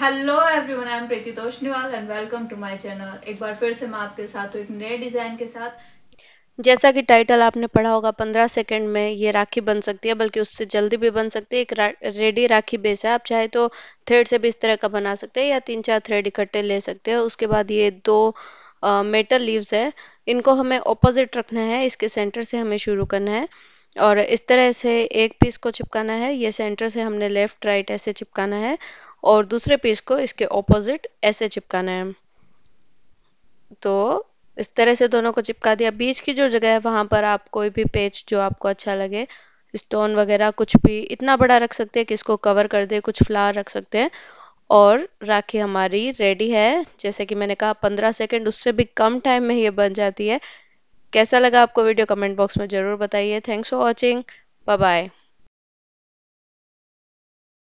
hello everyone I am Preeti Toshniwal and welcome to my channel एक बार फिर से मैं आपके साथ हूँ एक नए डिज़ाइन के साथ जैसा कि टाइटल आपने पढ़ा होगा पंद्रह सेकंड में ये राखी बन सकती है बल्कि उससे जल्दी भी बन सकती है एक रा, रेडी राखी बेस है आप चाहे तो थ्रेड से भी इस तरह का बना सकते हैं या तीन चार थ्रेड इकट्ठे ले सकते हैं उसके बाद ये दो मेटल लीव्स है इनको हमें ऑपोजिट रखना है इसके सेंटर से हमें शुरू करना है और इस तरह से एक पीस को चिपकाना है ये सेंटर से हमने लेफ्ट राइट ऐसे चिपकाना है और दूसरे पीस को इसके ऑपोजिट ऐसे चिपकाना है तो इस तरह से दोनों को चिपका दिया बीच की जो जगह है वहाँ पर आप कोई भी पेज जो आपको अच्छा लगे स्टोन वगैरह कुछ भी इतना बड़ा रख सकते हैं कि इसको कवर कर दे कुछ फ्लावर रख सकते हैं और राखी हमारी रेडी है जैसे कि मैंने कहा पंद्रह सेकेंड उससे भी कम टाइम में ये बन जाती है कैसा लगा आपको वीडियो कमेंट बॉक्स में ज़रूर बताइए thanks for watching bye bye